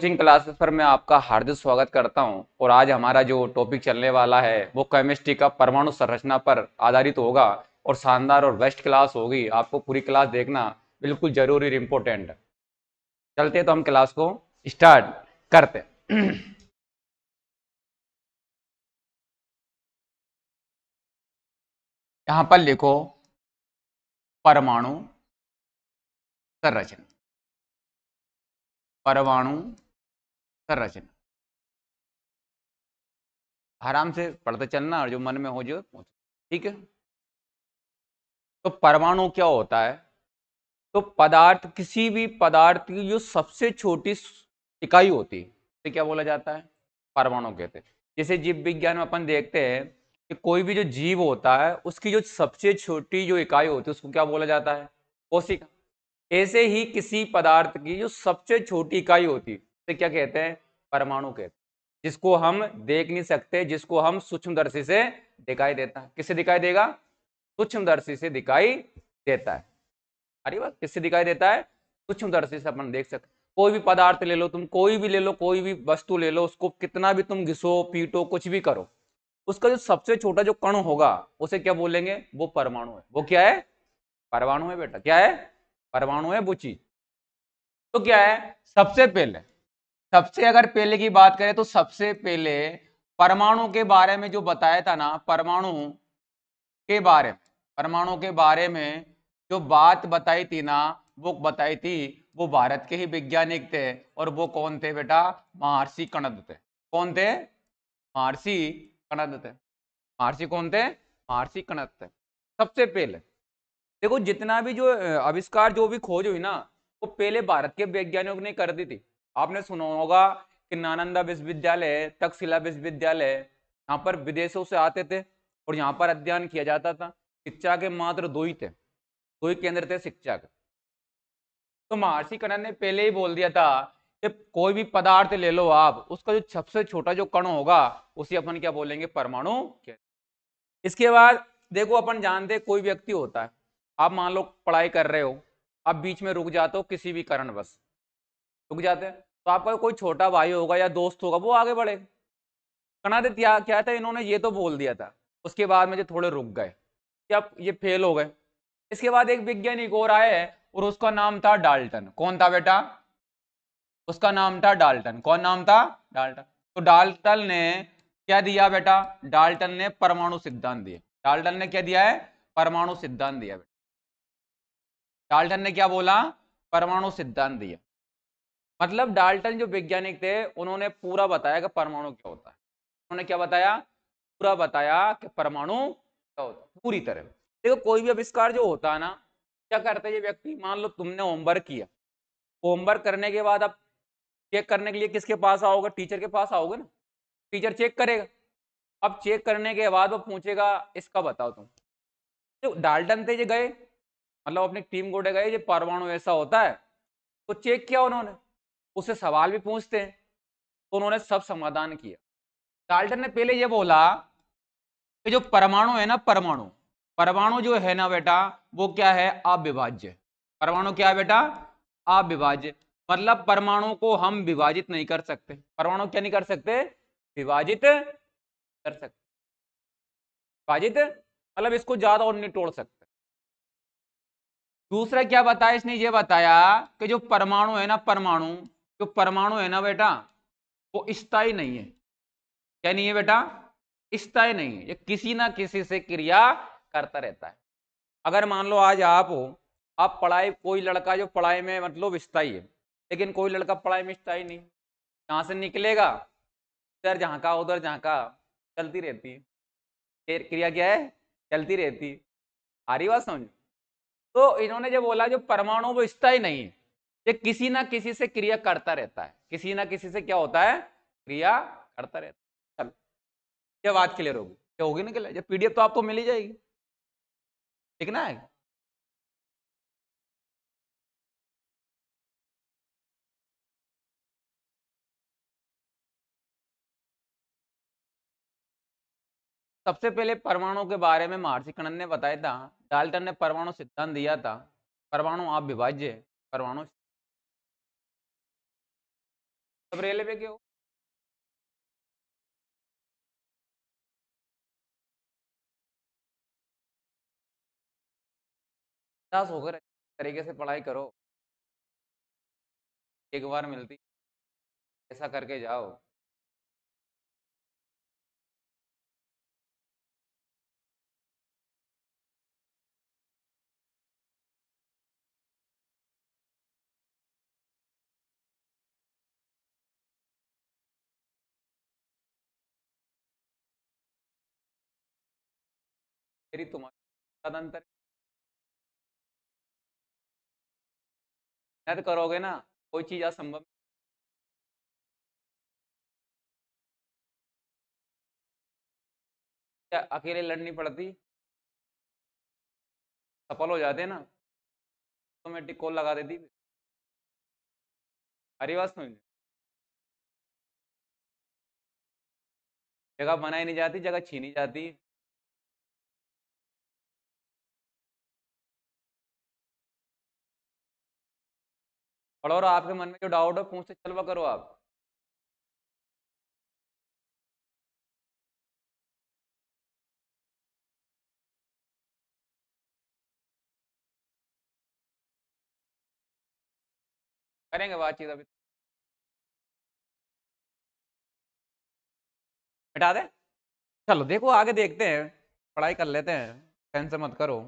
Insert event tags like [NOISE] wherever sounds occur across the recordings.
Coaching classes पर मैं आपका हार्दिक स्वागत करता हूं और आज हमारा जो टॉपिक चलने वाला है वो केमिस्ट्री का परमाणु संरचना पर आधारित होगा और शानदार और बेस्ट क्लास होगी आपको पूरी क्लास देखना बिल्कुल जरूरी और इम्पोर्टेंट चलते तो हम क्लास को स्टार्ट करते [CLEARS THROAT] यहां पर लिखो परमाणु संरचना परमाणु संरचना आराम से पढ़ते चलना और जो मन में हो जो ठीक है तो परमाणु क्या होता है तो पदार्थ किसी भी पदार्थ की जो सबसे छोटी इकाई होती है क्या बोला जाता है परमाणु कहते हैं जैसे जीव विज्ञान में अपन देखते हैं कि कोई भी जो जीव होता है उसकी जो सबसे छोटी जो इकाई होती है उसको क्या बोला जाता है कोशिका ऐसे ही किसी पदार्थ की जो सबसे छोटी इकाई होती से तो क्या कहते हैं परमाणु कहते हैं जिसको हम देख नहीं सकते जिसको हम सूक्ष्मदर्शी से दिखाई देता है किससे दिखाई देगा सूक्ष्मदर्शी से दिखाई देता है अरे बात किससे दिखाई देता है सूक्ष्मदर्शी से अपन देख सकते कोई भी पदार्थ ले लो तुम कोई भी ले लो कोई भी वस्तु ले लो उसको कितना भी तुम घिसो पीटो कुछ भी करो उसका जो सबसे छोटा जो कण होगा उसे क्या बोलेंगे वो परमाणु है वो क्या है परमाणु है बेटा क्या है परमाणु है वो चीज तो क्या है सबसे पहले सबसे अगर पहले की बात करें तो सबसे पहले परमाणु के बारे में जो बताया था ना परमाणु के बारे में परमाणु के बारे में जो बात बताई थी ना वो बताई थी वो भारत के ही वैज्ञानिक थे और वो कौन थे बेटा महर्षि कणद थे कौन थे महर्षि कणद थे महर्षि कौन थे महर्षि कणद थे सबसे पहले देखो जितना भी जो आविष्कार जो भी खोज हुई ना वो पहले भारत के वैज्ञानिकों ने कर दी थी आपने सुना होगा कि नानंदा विश्वविद्यालय तक्षशिला विश्वविद्यालय यहाँ पर विदेशों से आते थे और यहाँ पर अध्ययन किया जाता था शिक्षा के मात्र दो ही थे दो ही केंद्र थे शिक्षा के तो महर्षि कणन ने पहले ही बोल दिया था कि कोई भी पदार्थ ले लो आप उसका जो सबसे छोटा जो कण होगा उसे अपन क्या बोलेंगे परमाणु इसके बाद देखो अपन जानते कोई व्यक्ति होता है आप मान लो पढ़ाई कर रहे हो आप बीच में रुक जाते हो किसी भी कारणवश रुक जाते हैं तो आपका कोई छोटा भाई होगा या दोस्त होगा वो आगे बढ़ेगा कनादित क्या क्या था इन्होंने ये तो बोल दिया था उसके बाद में जो थोड़े रुक गए कि अब ये फेल हो गए इसके बाद एक वैज्ञानिक और आए और उसका नाम था डाल्टन कौन था बेटा उसका नाम था डाल्टन कौन नाम था डाल्टन तो डाल्टन ने क्या दिया बेटा डाल्टन ने परमाणु सिद्धांत दिया डाल्टन ने क्या दिया है परमाणु सिद्धांत दिया बेटा डाल्टन ने क्या बोला परमाणु सिद्धांत दिया मतलब डाल्टन जो वैज्ञानिक थे उन्होंने पूरा बताया कि परमाणु क्या होता है उन्होंने क्या बताया पूरा बताया कि परमाणु क्या होता है पूरी तरह देखो कोई भी आविष्कार जो होता है ना क्या करते ये व्यक्ति मान लो तुमने होमवर्क किया होमवर्क करने के बाद आप चेक करने के लिए किसके पास आओगे टीचर के पास आओगे ना टीचर चेक करेगा अब चेक करने के बाद वो पूछेगा इसका बताओ तुम जो डाल्टन थे जो गए मतलब अपनी टीम गोडे गए जो परमाणु ऐसा होता है तो चेक किया उन्होंने उससे सवाल भी पूछते हैं तो उन्होंने सब समाधान किया डाल्टन ने पहले यह बोला कि जो परमाणु है ना परमाणु परमाणु जो है ना बेटा वो क्या है अविभाज्य परमाणु क्या है बेटा अविभाज्य मतलब परमाणु को हम विभाजित नहीं कर सकते परमाणु क्या नहीं कर सकते विभाजित कर सकते विभाजित मतलब इसको ज्यादा और नहीं तोड़ सकते दूसरा क्या बताया इसने ये बताया कि जो परमाणु है ना परमाणु जो परमाणु है ना बेटा वो स्थायी नहीं है क्या नहीं है बेटा स्थायी नहीं है ये किसी ना किसी से क्रिया करता रहता है अगर मान लो आज आप हो आप पढ़ाई कोई लड़का जो पढ़ाई में मतलब स्थायी है लेकिन कोई लड़का पढ़ाई में स्थायी नहीं कहाँ से निकलेगा इधर जहाँ का उधर जहाँ का चलती रहती है क्रिया क्या है चलती रहती है रही बात समझ तो इन्होंने जब बोला जो परमाणु वो स्थायी नहीं है ये किसी ना किसी से क्रिया करता रहता है किसी ना किसी से क्या होता है क्रिया करता रहता है चलो ये बात क्लियर होगी क्या होगी ना क्लियर जब पीडीएफ तो आपको मिल ही जाएगी ठीक ना है सबसे पहले परमाणु के बारे में महर्षि कणन ने बताया था डाल्टन ने परमाणु सिद्धांत दिया था परमाणु आप विभाज्य परमाणु अब रेलवे के हो दास होकर तरीके से पढ़ाई करो एक बार मिलती ऐसा करके जाओ तरी तुम्हारा तदंतर मेहनत करोगे ना कोई चीज असंभव अकेले लड़नी पड़ती सफल हो जाते ना ऑटोमेटिक कॉल लगा देती अरे बात समझ जगह बनाई नहीं जाती जगह छीनी जाती पढ़ो और आपके मन में जो डाउट हो पूछते चलवा करो आप करेंगे बातचीत अभी हटा दे चलो देखो आगे देखते हैं पढ़ाई कर लेते हैं टेंशन मत करो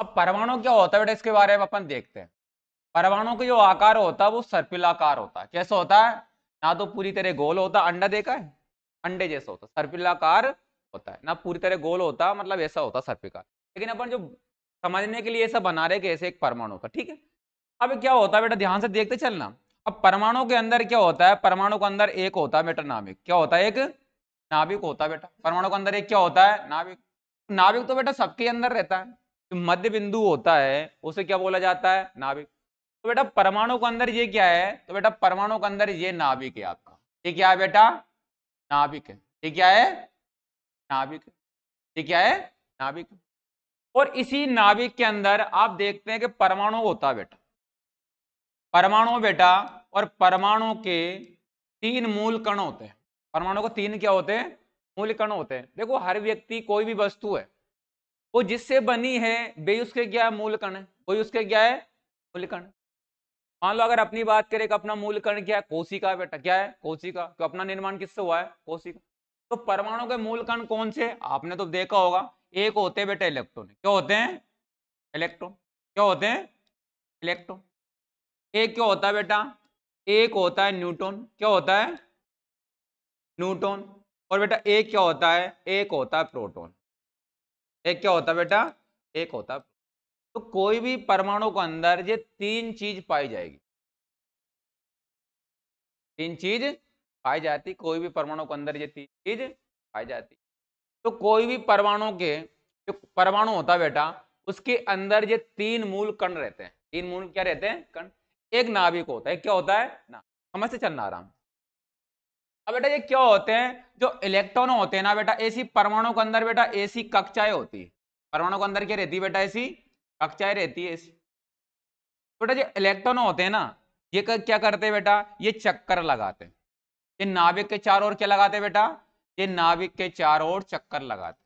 अब परमाणु क्या होता है बेटा इसके बारे में अपन देखते हैं परमाणु का जो आकार होता है वो सर्पिलाकार होता है कैसा होता है ना तो पूरी तरह गोल होता है अंडा देखा है अंडे जैसा होता है सर्पिलाकार होता है ना पूरी तरह गोल होता मतलब ऐसा होता सर्पिकार लेकिन अपन जो समझने के लिए ऐसा बना रहे कैसे एक परमाणु का ठीक है अब क्या होता है बेटा ध्यान से देखते चलना अब परमाणु के अंदर क्या होता है परमाणु के अंदर एक होता है बेटा नाभिक क्या होता है एक नाभिक होता है बेटा परमाणु के अंदर एक क्या होता है नाभिक नाभिक तो बेटा सबके अंदर रहता है मध्य बिंदु होता है उसे क्या बोला जाता है नाभिक तो बेटा परमाणु के अंदर ये क्या है तो बेटा परमाणु के अंदर ये नाभिक है आपका ये क्या है बेटा नाभिक है ये क्या है नाभिक ये क्या है नाभिक और इसी नाभिक के अंदर आप देखते हैं कि परमाणु होता है बेटा परमाणु बेटा और परमाणु के तीन मूल कण होते हैं परमाणु को तीन क्या होते हैं मूल कण होते हैं देखो हर व्यक्ति कोई भी वस्तु है वो जिससे बनी है बे उसके क्या है मूल कण है वही उसके क्या है मूल कण मान लो अगर अपनी बात करें कि अपना मूल कण क्या है कोशिका बेटा क्या है कोशिका तो अपना निर्माण किससे हुआ है कोशिका तो परमाणु के मूल कण कौन से आपने तो देखा होगा एक होते हैं बेटा इलेक्ट्रॉन क्या होते हैं इलेक्ट्रॉन क्या होते हैं इलेक्ट्रॉन एक क्या होता है बेटा एक होता है न्यूटोन क्या होता है न्यूटोन और बेटा एक क्या होता है एक होता है प्रोटोन एक क्या होता बेटा एक होता तो कोई भी परमाणु के अंदर ये तीन चीज पाई जाएगी तीन चीज पाई जाती कोई भी परमाणु के अंदर ये तीन चीज पाई जाती तो कोई भी परमाणु के जो परमाणु होता बेटा उसके अंदर ये तीन मूल कण रहते हैं तीन मूल क्या रहते हैं कण एक नाभिक होता है क्या होता है ना से चलना आराम अब बेटा ये क्या होते हैं जो इलेक्ट्रॉन होते हैं ना बेटा ऐसी परमाणु के अंदर बेटा ऐसी कक्षाएं होती है परमाणु के अंदर क्या रहती है बेटा ऐसी कक्षाएं रहती है ऐसी तो बेटा जो इलेक्ट्रॉन होते हैं ना ये क्या करते हैं बेटा ये चक्कर लगाते हैं ये नाभिक के चार ओर क्या लगाते हैं बेटा ये नाभिक के चार ओर चक्कर लगाते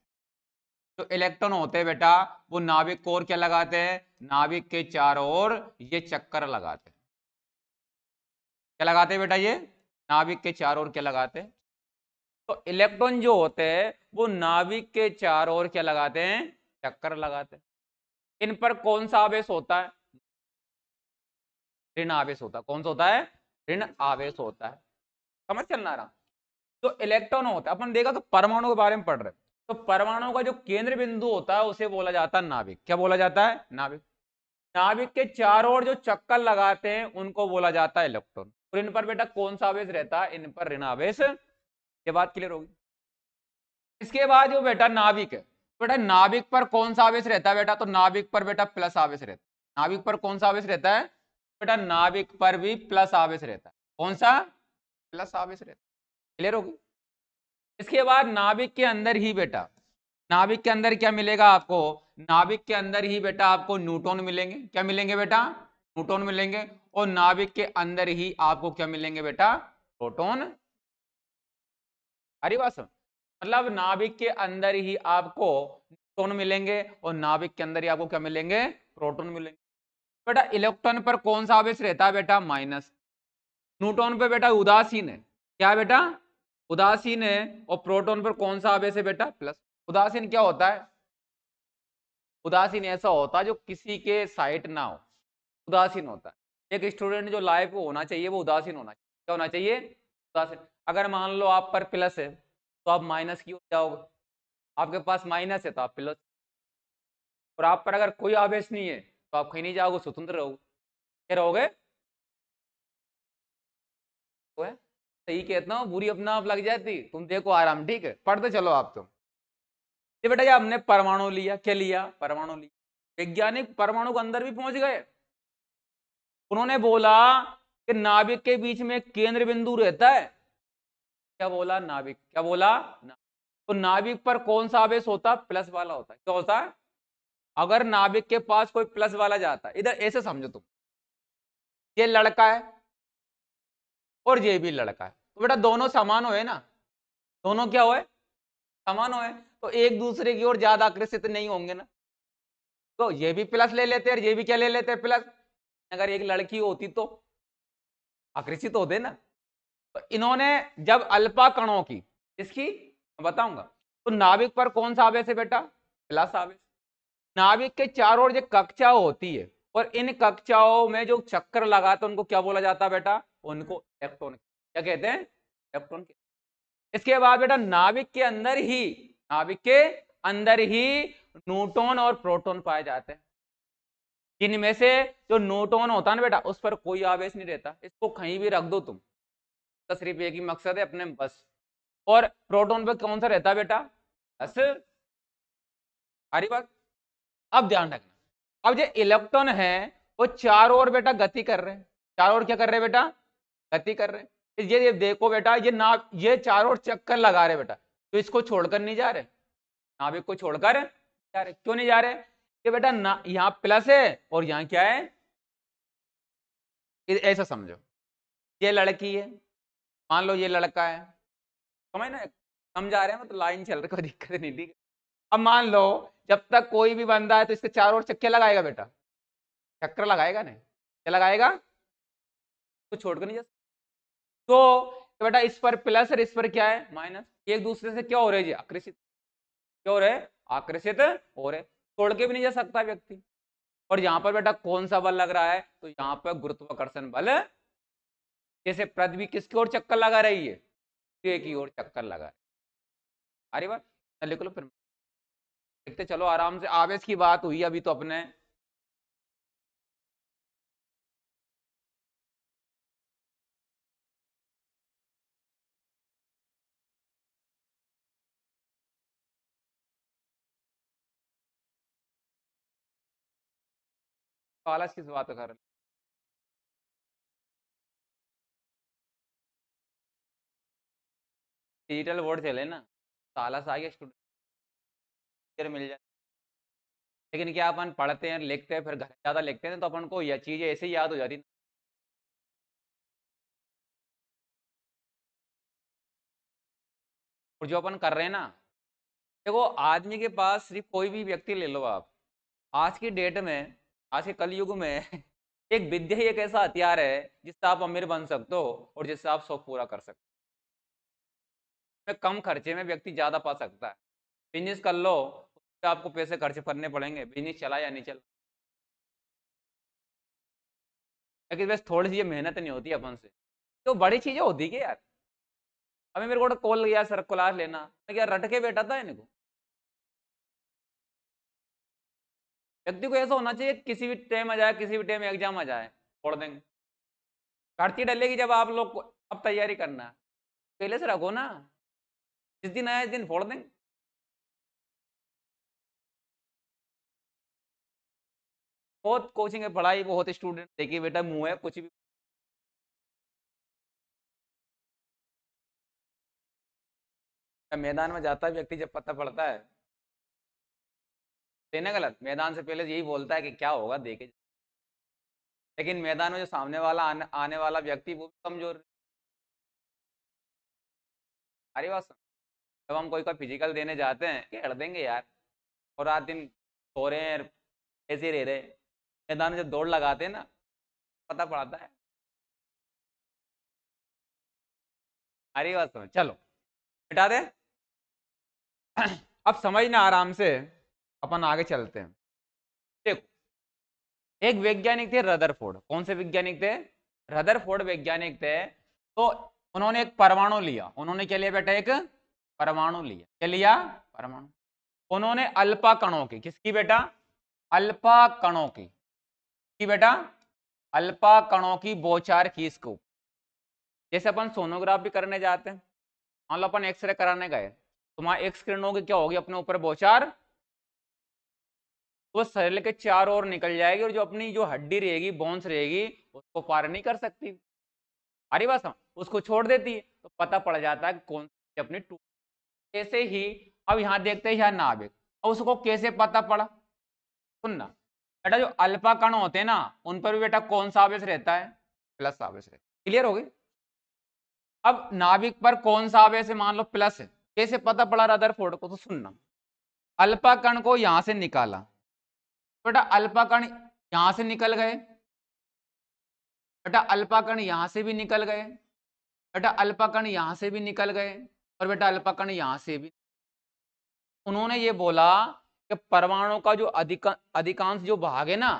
जो तो इलेक्ट्रॉन होते हैं बेटा वो नाभिक को और क्या लगाते हैं नाभिक के चार ओर ये चक्कर लगाते क्या लगाते हैं बेटा ये नाभिक के चार ओर क्या लगाते हैं तो इलेक्ट्रॉन जो होते हैं वो नाभिक के चार ओर क्या लगाते हैं चक्कर लगाते हैं इन पर कौन सा आवेश होता है ऋण आवेश होता है कौन सा होता है ऋण आवेश होता है समझ चलना रहा तो इलेक्ट्रॉन होता है अपन देखा तो परमाणु के बारे में पढ़ रहे तो परमाणु का जो केंद्र बिंदु होता है उसे बोला जाता है नाभिक क्या बोला जाता है नाभिक नाभिक के चारों ओर जो चक्कर लगाते हैं उनको बोला जाता है इलेक्ट्रॉन और इन पर बेटा कौन सा आवेश रहता है इन पर ऋण आवेश ये बात क्लियर होगी इसके बाद जो बेटा नाविक है बेटा नाविक पर कौन सा आवेश रहता है बेटा तो नाविक पर बेटा प्लस आवेश रहता है नाविक पर कौन सा आवेश रहता है बेटा नाविक पर भी प्लस आवेश रहता है कौन सा प्लस आवेश रहता है क्लियर होगी इसके बाद नाभिक के अंदर ही बेटा नाभिक के अंदर क्या मिलेगा आपको नाभिक के अंदर ही बेटा आपको न्यूट्रॉन मिलेंगे क्या मिलेंगे बेटा प्रोटोन मिलेंगे और नाभिक के अंदर ही आपको क्या मिलेंगे बेटा प्रोटोन अरे बात मतलब नाभिक के अंदर ही आपको न्यूट्रॉन मिलेंगे और नाभिक के अंदर ही आपको क्या मिलेंगे प्रोटोन मिलेंगे बेटा इलेक्ट्रॉन पर कौन सा आवेश रहता है बेटा माइनस न्यूट्रॉन पर बेटा उदासीन है क्या बेटा उदासीन है और प्रोटोन पर कौन सा आवेश है बेटा प्लस उदासीन क्या होता है उदासीन ऐसा होता है जो किसी के साइट ना हो उदासीन होता है एक स्टूडेंट जो लाइफ को होना चाहिए वो उदासीन होना चाहिए क्या होना चाहिए उदासीन अगर मान लो आप पर प्लस है तो आप माइनस की हो जाओगे आपके पास माइनस है तो आप प्लस और आप पर अगर कोई आवेश नहीं है तो आप कहीं नहीं जाओगे स्वतंत्र रहोगे क्या रहोगे सही कहता हूँ बुरी अपना आप लग जाती तुम देखो आराम ठीक है पढ़ते चलो आप तुम तो। बेटा जी हमने परमाणु लिया क्या लिया परमाणु लिया वैज्ञानिक परमाणु के अंदर भी पहुंच गए उन्होंने बोला कि नाभिक के बीच में केंद्र बिंदु रहता है क्या बोला नाभिक क्या बोला तो नाभिक पर कौन सा आवेश होता प्लस वाला होता क्या होता है अगर नाभिक के पास कोई प्लस वाला जाता है इधर ऐसे समझो तुम ये लड़का है और ये भी लड़का है तो बेटा दोनों समान हो ना दोनों क्या हो समान हो तो एक दूसरे की ओर ज्यादा आकर्षित नहीं होंगे ना तो ये भी प्लस ले लेते हैं और ये भी क्या ले लेते हैं प्लस अगर एक लड़की होती तो आकर्षित होते ना तो इन्होंने जब अल्पा कणों की इसकी बताऊंगा तो नाभिक पर कौन सा आवेश है बेटा प्लस आवेश नाभिक के चारों ओर जो कक्षा होती है और इन कक्षाओं में जो चक्कर लगाते तो उनको क्या बोला जाता है बेटा उनको इलेक्ट्रॉन क्या कहते हैं इलेक्ट्रॉन इसके बाद बेटा नाभिक के अंदर ही नाभिक के अंदर ही न्यूट्रॉन और प्रोटॉन पाए जाते हैं इनमें से जो नोटोन होता है ना बेटा उस पर कोई आवेश नहीं रहता इसको कहीं भी रख दो तुम तो एक ही मकसद है अपने बस और प्रोटोन पर कौन सा रहता है बेटा दस बात अब ध्यान रखना अब जो इलेक्ट्रॉन है वो चारों ओर बेटा गति कर रहे हैं चारों ओर क्या कर रहे हैं बेटा गति कर रहे हैं ये ये देखो बेटा ये नाव ये चारों ओर चक्कर लगा रहे बेटा तो इसको छोड़कर नहीं जा रहे नाभिक को छोड़कर जा रहे क्यों नहीं जा रहे कि बेटा ना यहाँ प्लस है और यहाँ क्या है ऐसा समझो ये लड़की है मान लो ये लड़का है समझ ना समझा रहे हैं तो लाइन चल रही कोई दिक्कत नहीं ठीक अब मान लो जब तक कोई भी बंदा है तो इसके चारों ओर चक्के लगाएगा बेटा चक्कर लगाएगा नहीं क्या लगाएगा तो छोड़कर नहीं जा तो, तो बेटा इस पर प्लस और इस पर क्या है माइनस एक दूसरे से क्या हो रहे जी आकर्षित क्या हो रहे आकर्षित हो रहे छोड़ के भी नहीं जा सकता व्यक्ति और यहां पर बेटा कौन सा बल लग रहा है तो यहां पर गुरुत्वाकर्षण बल जैसे पृथ्वी किसकी ओर चक्कर लगा रही है सूर्य की ओर चक्कर लगा रही है अरे बात लिख लो फिर देखते चलो आराम से आवेश की बात हुई अभी तो अपने falas की बात कर डिजिटल वर्ड चले ना सालस आ गया स्टूडेंट मिल जाए लेकिन क्या अपन पढ़ते हैं लिखते हैं फिर घर ज़्यादा लिखते हैं तो अपन को यह चीज़ें ऐसे ही याद हो जाती और जो अपन कर रहे हैं ना देखो आदमी के पास सिर्फ कोई भी व्यक्ति ले लो आप आज की डेट में आज के कलयुग में [LAUGHS] एक विद्या ही एक ऐसा हथियार है जिससे आप अमीर बन सकते हो और जिससे आप शौक पूरा कर सकते हो कम खर्चे में व्यक्ति ज़्यादा पा सकता है बिजनेस कर लो तो आपको पैसे खर्च करने पड़ेंगे बिजनेस चला या नहीं चला लेकिन बस थोड़ी सी मेहनत नहीं होती अपन से तो बड़ी चीज़ें होती क्या यार अभी मेरे को तो कॉल गया सर क्लास लेना मैं क्या रट के बैठा था इनको व्यक्ति को ऐसा होना चाहिए किसी भी टाइम आ जाए किसी भी टाइम एग्जाम आ जाए छोड़ देंगे भर्ती डलेगी जब आप लोग को अब तैयारी करना पहले से रखो ना जिस दिन आया इस दिन फोड़ देंगे बहुत कोचिंग है पढ़ाई बहुत स्टूडेंट देखिए बेटा मुंह है कुछ भी मैदान में जाता है व्यक्ति जब पता पड़ता है ना गलत मैदान से पहले यही बोलता है कि क्या होगा देखे लेकिन मैदान में जो सामने वाला आने, आने वाला व्यक्ति वो कमजोर अरे बात जब हम कोई का फिजिकल देने जाते हैं कि हड़ देंगे यार और रात दिन सो रहे हैं ऐसे रह रहे मैदान में जब दौड़ लगाते हैं ना पता पड़ता है अरे बात [CLEARS THROAT] समझ चलो बिटा दे अब समझना आराम से अपन आगे चलते हैं देखो एक वैज्ञानिक थे रदरफोर्ड कौन से वैज्ञानिक थे रदरफोर्ड वैज्ञानिक थे तो उन्होंने एक परमाणु लिया उन्होंने क्या लिया बेटा एक परमाणु लिया क्या लिया परमाणु उन्होंने अल्पा कणों की किसकी बेटा अल्पा कणों की की बेटा अल्पा कणों की बोचार की इसको जैसे अपन सोनोग्राफ भी करने जाते हैं मान लो अपन एक्सरे कराने गए तो वहां एक्स किरणों की क्या होगी अपने ऊपर बोचार वो शरीर के चार ओर निकल जाएगी और जो अपनी जो हड्डी रहेगी बोन्स रहेगी उसको पार नहीं कर सकती अरे बस हाँ, उसको छोड़ देती है तो पता पड़ जाता है कौन सी अपनी टूट ऐसे ही अब यहाँ देखते हैं यहाँ नाभिक अब उसको कैसे पता पड़ा सुनना बेटा जो अल्पा कण होते हैं ना उन पर भी बेटा कौन सा आवेश रहता है प्लस आवेश रहता है क्लियर हो गई अब नाभिक पर कौन सा आवेश मान लो प्लस है कैसे पता पड़ा रदरफोर्ड को तो सुनना अल्पा कण को यहां से निकाला बेटा अल्पाकर्ण यहां से निकल गए बेटा अल्पाकर्ण यहां से भी निकल गए बेटा अल्पाकर्ण यहां से भी निकल गए और बेटा अल्पाकर्ण यहां से भी उन्होंने ये बोला कि परमाणु का जो अधिका अधिकांश जो भाग है ना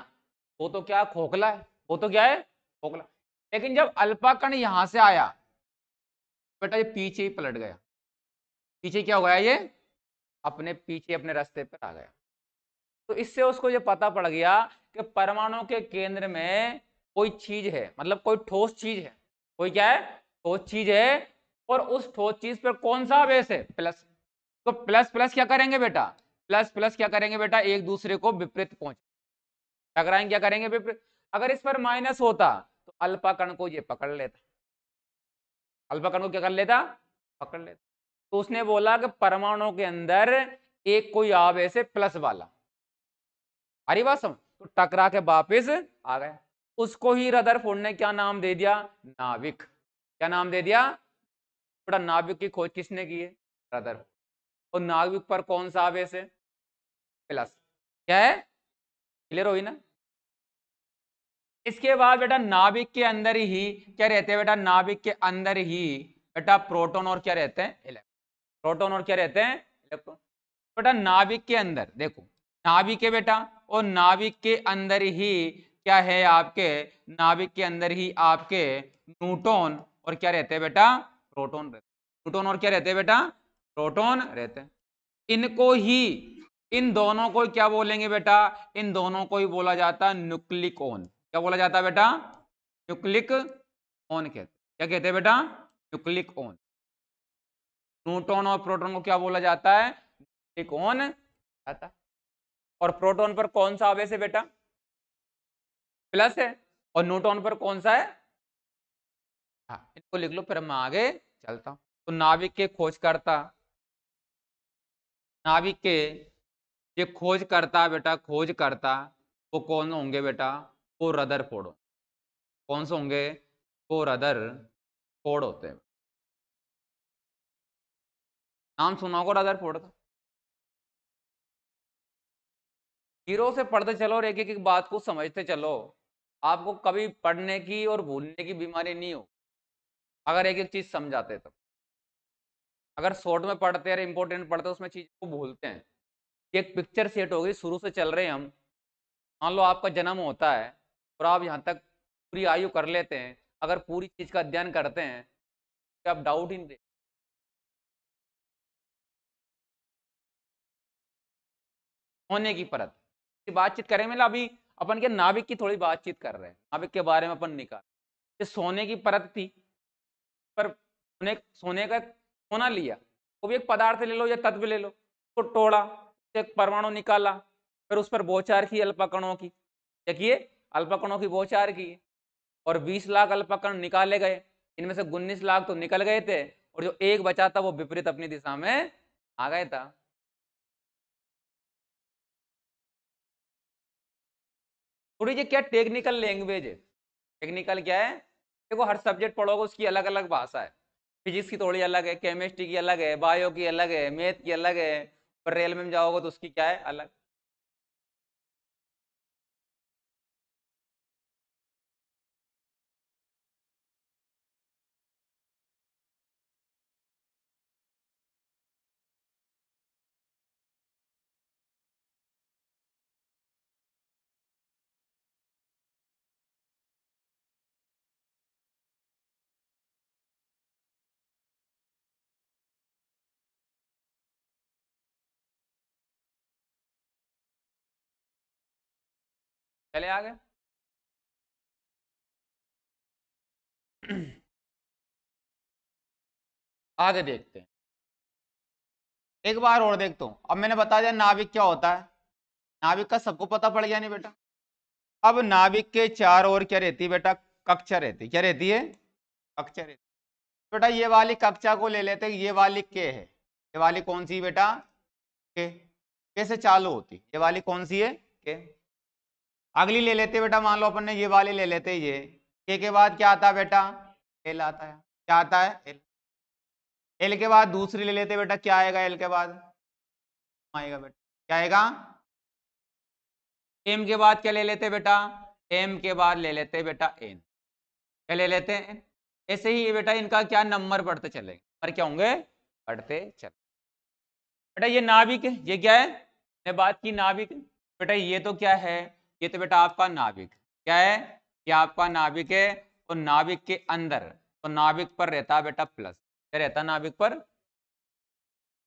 वो तो क्या खोखला है वो तो क्या है खोखला लेकिन जब अल्पाकर्ण यहां से आया बेटा ये पीछे ही पलट गया पीछे क्या हो गया ये अपने पीछे अपने रास्ते पर आ गया तो इससे उसको ये पता पड़ गया कि परमाणु के केंद्र में कोई चीज है मतलब कोई ठोस चीज है कोई क्या है ठोस चीज है और उस ठोस चीज पर कौन सा आवेश है प्लस तो प्लस प्लस क्या करेंगे बेटा प्लस प्लस क्या करेंगे बेटा एक दूसरे को विपरीत पहुंच टकराएंगे क्या करेंगे विपरीत अगर इस पर माइनस होता तो अल्पा कण को ये पकड़ लेता अल्पा कण को क्या कर लेता पकड़ लेता तो उसने बोला कि परमाणु के अंदर एक कोई आवेश है प्लस वाला अरे समझ तो टकरा के वापिस आ गया उसको ही फोड़ ने क्या नाम दे दिया नाविक क्या नाम दे दिया थोड़ा नाविक की खोज किसने की है रदर और तो नाविक पर कौन सा आवेश है प्लस क्या है क्लियर हो ना इसके बाद बेटा नाभिक के अंदर ही क्या रहते हैं बेटा नाभिक के अंदर ही बेटा प्रोटॉन और क्या रहते हैं इलेक्ट्रॉन प्रोटॉन और क्या रहते हैं इलेक्ट्रॉन बेटा नाभिक के अंदर देखो नाभिक है बेटा और नाभिक के अंदर ही क्या है आपके नाभिक के अंदर ही आपके न्यूटोन और क्या रहते हैं बेटा प्रोटोन रहते न्यूटोन और क्या रहते हैं बेटा प्रोटोन रहते हैं इनको ही इन दोनों को क्या बोलेंगे बेटा इन दोनों को ही बोला जाता है न्यूक्लिक क्या बोला जाता है बेटा न्यूक्लिक ओन कहते क्या कहते हैं बेटा न्यूक्लिक ओन न्यूटोन और प्रोटोन को क्या बोला जाता है न्यूक्लिक ओन जाता है और प्रोटॉन पर कौन सा आवेश है बेटा प्लस है और न्यूट्रॉन पर कौन सा है हाँ इनको लिख लो फिर मैं आगे चलता हूं तो नाभिक के खोजकर्ता नाभिक के ये खोज करता बेटा खोज करता वो कौन होंगे बेटा वो रदर फोड़ कौन से होंगे वो रदर फोड़ होते हैं नाम सुना होगा रदर फोड़ का हीरो से पढ़ते चलो और एक एक बात को समझते चलो आपको कभी पढ़ने की और भूलने की बीमारी नहीं हो अगर एक एक चीज समझाते तो अगर शॉर्ट में पढ़ते हैं इंपॉर्टेंट पढ़ते हैं उसमें चीज को भूलते हैं एक पिक्चर सेट होगी शुरू से चल रहे हम मान लो आपका जन्म होता है और आप यहाँ तक पूरी आयु कर लेते हैं अगर पूरी चीज का अध्ययन करते हैं तो आप डाउट ही नहीं होने की परत बातचीत करें मतलब अभी अपन के नाभिक की थोड़ी बातचीत कर रहे हैं नाभिक के बारे में अपन निकाल ये सोने की परत थी पर उन्हें सोने का सोना लिया वो भी एक पदार्थ ले लो या तत्व ले लो उसको तो तोड़ा एक परमाणु निकाला फिर उस पर बोचार की अल्पकणों की देखिए अल्पाकणों की बोचार की और 20 लाख अल्पकण निकाले गए इनमें से उन्नीस लाख तो निकल गए थे और जो एक बचा था वो विपरीत अपनी दिशा में आ गया था थोड़ी ये क्या टेक्निकल लैंग्वेज है टेक्निकल क्या है देखो हर सब्जेक्ट पढ़ोगे उसकी अलग अलग भाषा है फिजिक्स की थोड़ी अलग है केमिस्ट्री की अलग है बायो की अलग है मैथ की अलग है पर रेलवे में जाओगे तो उसकी क्या है अलग चले आ गए [CLEARS THROAT] आगे देखते हैं एक बार और देखता हूं अब मैंने बता दिया नाभिक क्या होता है नाभिक का सबको पता पड़ गया नहीं बेटा अब नाभिक के चार ओर क्या रहती है बेटा कक्षा रहती क्या रहती है कक्षा रहती बेटा ये वाली कक्षा को ले लेते ये वाली के है ये वाली कौन सी बेटा के कैसे चालू होती ये वाली कौन सी है के अगली ले लेते बेटा मान लो अपन ने ये वाली ले लेते ये के के बाद क्या आता है बेटा एल आता है क्या आता है एल एल के बाद दूसरी ले लेते बेटा क्या आएगा एल के बाद आएगा बेटा क्या आएगा एम के बाद क्या ले लेते बेटा एम के बाद ले लेते बेटा एन क्या ले लेते हैं ऐसे ही ये बेटा इनका क्या नंबर बढ़ते चले पर क्या होंगे बढ़ते चले बेटा ये नाभिक है ये क्या है मैं बात की नाभिक बेटा ये तो क्या है ये तो बेटा आपका नाभिक क्या है कि आपका नाभिक है और नाभिक के अंदर तो नाभिक पर रहता बेटा प्लस क्या रहता नाभिक पर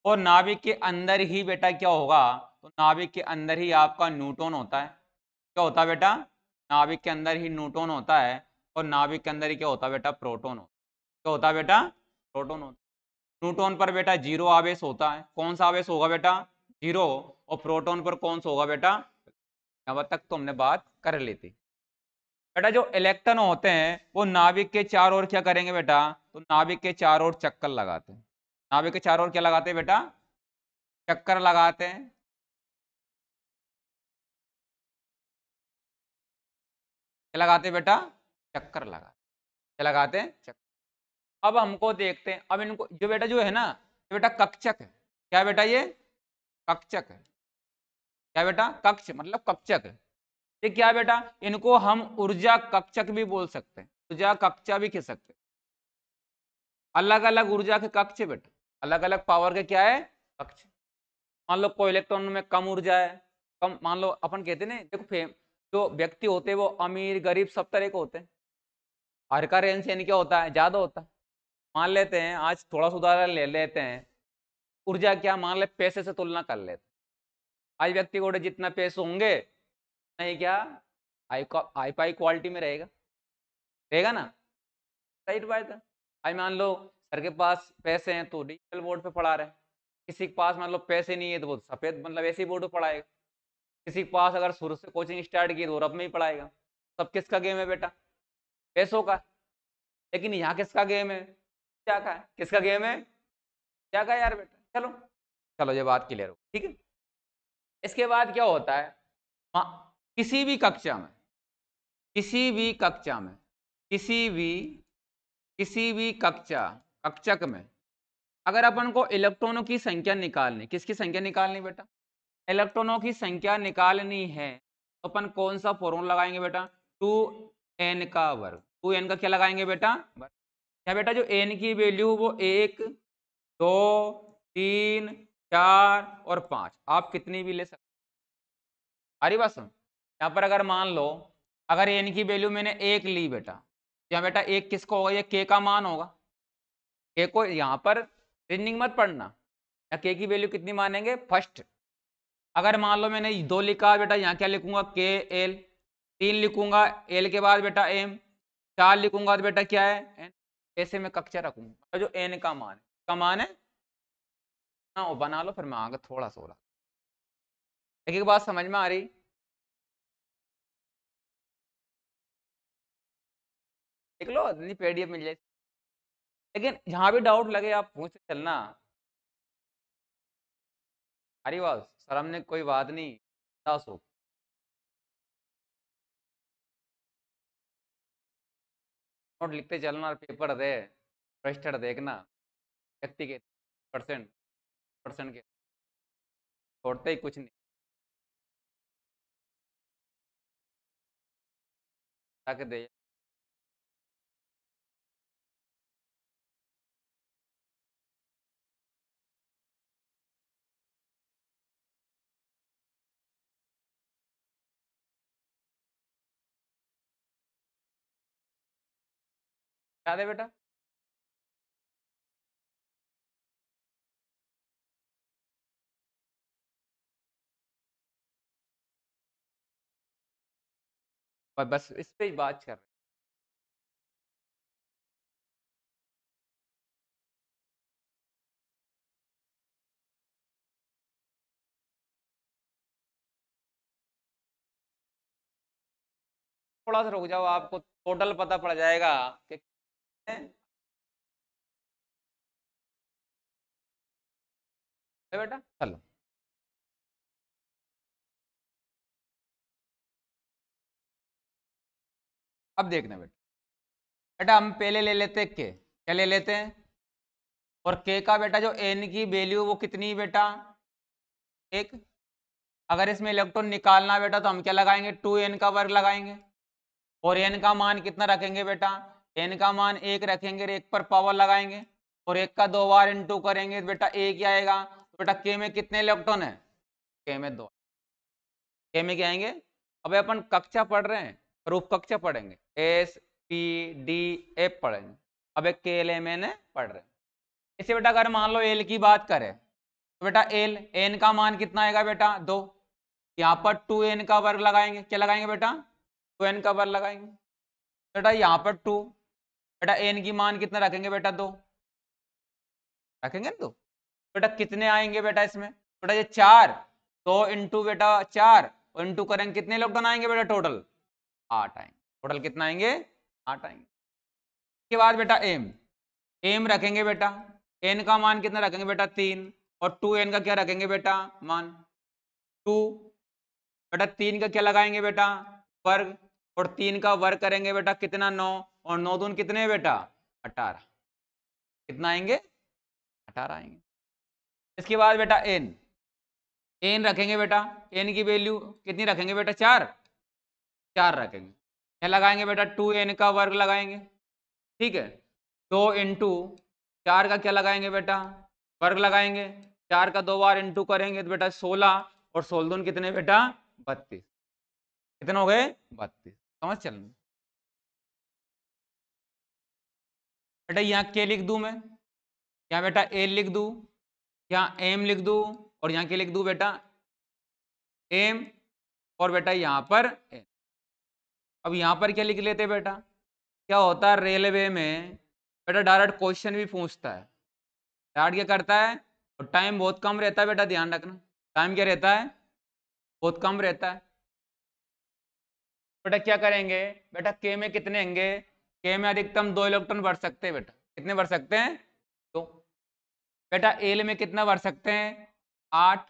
और नाभिक के अंदर ही बेटा क्या होगा तो नाभिक के अंदर ही आपका न्यूटोन होता है क्या होता है बेटा नाभिक के अंदर ही न्यूटोन होता है और नाभिक के अंदर ही क्या होता है बेटा प्रोटोन होता है क्या होता है बेटा प्रोटोन होता है न्यूटोन पर बेटा जीरो आवेश होता है कौन सा आवेश होगा बेटा जीरो और प्रोटोन पर कौन सा होगा बेटा यहाँ तक तो हमने बात कर ली थी बेटा जो इलेक्ट्रॉन होते हैं वो नाभिक के चार ओर क्या करेंगे बेटा तो नाभिक के चार ओर चक्कर लगाते हैं नाभिक के चार ओर क्या लगाते हैं बेटा चक्कर लगाते हैं क्या लगाते बेटा चक्कर लगा क्या लगाते हैं चक्कर अब हमको देखते हैं अब इनको जो बेटा जो है ना बेटा कक्षक है क्या बेटा ये कक्षक है क्या बेटा कक्ष मतलब कक्षक ये क्या बेटा इनको हम ऊर्जा कक्षक भी बोल सकते हैं ऊर्जा कक्षा भी कह सकते हैं अलग अलग ऊर्जा के कक्ष बेटा अलग अलग पावर के क्या है कक्ष मान लो कोई इलेक्ट्रॉन में कम ऊर्जा है कम मान लो अपन कहते ना देखो फेम जो व्यक्ति होते हैं वो अमीर गरीब सब तरह के होते हैं हर का रेंज यानी क्या होता है ज़्यादा होता है मान लेते हैं आज थोड़ा सा उदाहरण ले लेते हैं ऊर्जा क्या मान ले पैसे से तुलना कर लेते आई व्यक्ति को जितना पेश होंगे नहीं क्या आई आई पाई क्वालिटी में रहेगा रहेगा ना राइट तो बात आई मान लो सर के पास पैसे हैं तो डिजिटल बोर्ड पे पढ़ा रहे हैं किसी के पास मान लो पैसे नहीं है तो वो सफ़ेद मतलब ऐसे ही बोर्ड पर पढ़ाएगा किसी के पास अगर शुरू से कोचिंग स्टार्ट की तो रब में ही पढ़ाएगा सब किसका गेम है बेटा पैसों का लेकिन यहाँ किसका गेम है क्या का है किसका गेम है क्या का यार बेटा चलो चलो ये बात क्लियर हो ठीक है इसके बाद क्या होता है हाँ, किसी भी कक्षा में किसी भी कक्षा में किसी भी किसी भी कक्षा कक्षक में अगर अपन को इलेक्ट्रॉनों की संख्या निकालनी किसकी संख्या निकालनी बेटा इलेक्ट्रॉनों की संख्या निकालनी है तो अपन कौन सा फॉर्मूला लगाएंगे बेटा टू एन का वर्ग टू एन का क्या लगाएंगे बेटा क्या बेटा जो एन की वैल्यू वो एक दो तीन चार और पांच आप कितनी भी ले सकते अरे बस यहाँ पर अगर मान लो अगर एन की वैल्यू मैंने एक ली बेटा तो यहाँ बेटा एक किसको होगा ये के का मान होगा के को यहाँ पर रिनिंग मत पढ़ना या के की वैल्यू कितनी मानेंगे फर्स्ट अगर मान लो मैंने दो लिखा बेटा यहाँ क्या लिखूंगा के एल तीन लिखूंगा एल के बाद बेटा एम चार लिखूंगा तो बेटा क्या है एन ऐसे में कक्षा रखूंगा जो एन का मान है का मान है हो हाँ, बना लो फिर मैं आगे थोड़ा सा हो एक एक बात समझ में आ रही देख लो इतनी पीडीएफ मिल जाए लेकिन जहां भी डाउट लगे आप पूछते चलना अरे वाह सर हमने कोई बात नहीं दस हो नोट लिखते चलना और पेपर दे रजिस्टर देखना व्यक्ति के परसेंट परसेंट के छोड़ते ही कुछ नहीं तक दे क्या दे बेटा पर बस इस पे ही बात कर रहे थोड़ा सा रुक जाओ आपको टोटल पता पड़ जाएगा कि बेटा चलो अब देखना बेटा बेटा हम पहले ले लेते हैं के क्या ले लेते हैं और के का बेटा जो एन की वैल्यू वो कितनी बेटा एक अगर इसमें इलेक्ट्रॉन निकालना बेटा तो हम क्या लगाएंगे टू एन का वर्ग लगाएंगे और एन का मान कितना रखेंगे बेटा एन का मान एक रखेंगे एक पर पावर लगाएंगे और एक का दो बार टू करेंगे तो बेटा एक ही आएगा तो बेटा के में कितने इलेक्ट्रॉन है के में दो के में क्या आएंगे अब अपन कक्षा पढ़ रहे हैं रूप कक्षा पढ़ेंगे एस पी डी एफ पढ़ेंगे अब एक के एल एम एन पढ़ रहे इसे बेटा अगर मान लो एल की बात करें तो बेटा एल एन का मान कितना आएगा बेटा दो यहाँ पर टू एन का वर्ग लगाएंगे क्या लगाएंगे बेटा टू एन का वर्ग लगाएंगे बेटा यहाँ पर टू बेटा एन की मान कितना रखेंगे बेटा दो रखेंगे ना दो बेटा कितने आएंगे बेटा इसमें बेटा ये चार दो इंटू बेटा चार इंटू करेंगे कितने लोग आएंगे बेटा टोटल आठ आएंगे टोटल कितना आएंगे आठ आएंगे इसके बाद बेटा एम एम रखेंगे बेटा एन का मान कितना रखेंगे बेटा तीन और टू एन का क्या रखेंगे बेटा मान टू बेटा तीन का क्या लगाएंगे बेटा वर्ग और तीन का वर्ग करेंगे बेटा कितना नौ और नौ दून कितने बेटा अठारह कितना आएंगे अठारह आएंगे इसके बाद बेटा एन एन रखेंगे बेटा एन की वैल्यू कितनी रखेंगे बेटा चार चार रखेंगे क्या लगाएंगे बेटा टू एन का वर्ग लगाएंगे ठीक है दो इंटू चार का क्या लगाएंगे बेटा वर्ग लगाएंगे चार का दो बार इंटू करेंगे तो बेटा सोलह और सोलह दून कितने बेटा बत्तीस कितने हो गए बत्तीस समझ चल बेटा यहाँ के लिख दू मैं यहाँ बेटा ए लिख दू यहाँ एम लिख दू और यहाँ के लिख दू बेटा एम और बेटा यहाँ पर एन अब यहाँ पर क्या लिख लेते बेटा क्या होता है रेलवे में बेटा डायरेक्ट क्वेश्चन भी पूछता है डायरेक्ट क्या करता है और टाइम बहुत कम रहता है बेटा ध्यान रखना टाइम क्या रहता है बहुत कम रहता है बेटा क्या करेंगे बेटा के में कितने होंगे के में अधिकतम दो इलेक्ट्रॉन बढ़ सकते हैं बेटा कितने बढ़ सकते हैं दो तो। बेटा एल में कितना बढ़ सकते हैं आठ